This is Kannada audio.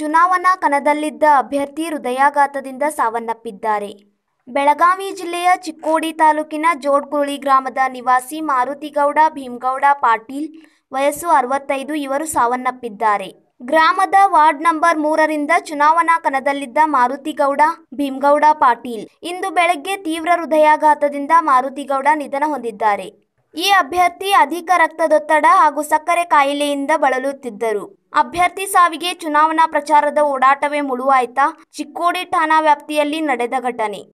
ಚುನಾವಣಾ ಕಣದಲ್ಲಿದ್ದ ಅಭ್ಯರ್ಥಿ ಹೃದಯಾಘಾತದಿಂದ ಸಾವನ್ನಪ್ಪಿದ್ದಾರೆ ಬೆಳಗಾವಿ ಜಿಲ್ಲೆಯ ಚಿಕ್ಕೋಡಿ ತಾಲೂಕಿನ ಜೋಡ್ಕುರುಳಿ ಗ್ರಾಮದ ನಿವಾಸಿ ಮಾರುತಿಗೌಡ ಭೀಮಗೌಡ ಪಾಟೀಲ್ ವಯಸ್ಸು ಅರವತ್ತೈದು ಇವರು ಸಾವನ್ನಪ್ಪಿದ್ದಾರೆ ಗ್ರಾಮದ ವಾರ್ಡ್ ನಂಬರ್ ಮೂರರಿಂದ ಚುನಾವಣಾ ಕಣದಲ್ಲಿದ್ದ ಮಾರುತಿಗೌಡ ಭೀಮಗೌಡ ಪಾಟೀಲ್ ಇಂದು ಬೆಳಗ್ಗೆ ತೀವ್ರ ಹೃದಯಾಘಾತದಿಂದ ಮಾರುತಿಗೌಡ ನಿಧನ ಹೊಂದಿದ್ದಾರೆ ಈ ಅಭ್ಯರ್ಥಿ ಅಧಿಕ ರಕ್ತದೊತ್ತಡ ಹಾಗೂ ಸಕ್ಕರೆ ಕಾಯಿಲೆಯಿಂದ ಬಳಲುತ್ತಿದ್ದರು ಅಭ್ಯರ್ಥಿ ಸಾವಿಗೆ ಚುನಾವಣಾ ಪ್ರಚಾರದ ಓಡಾಟವೇ ಮುಳುವಾಯ್ತಾ ಚಿಕ್ಕೋಡಿ ಠಾಣಾ ವ್ಯಾಪ್ತಿಯಲ್ಲಿ ನಡೆದ ಘಟನೆ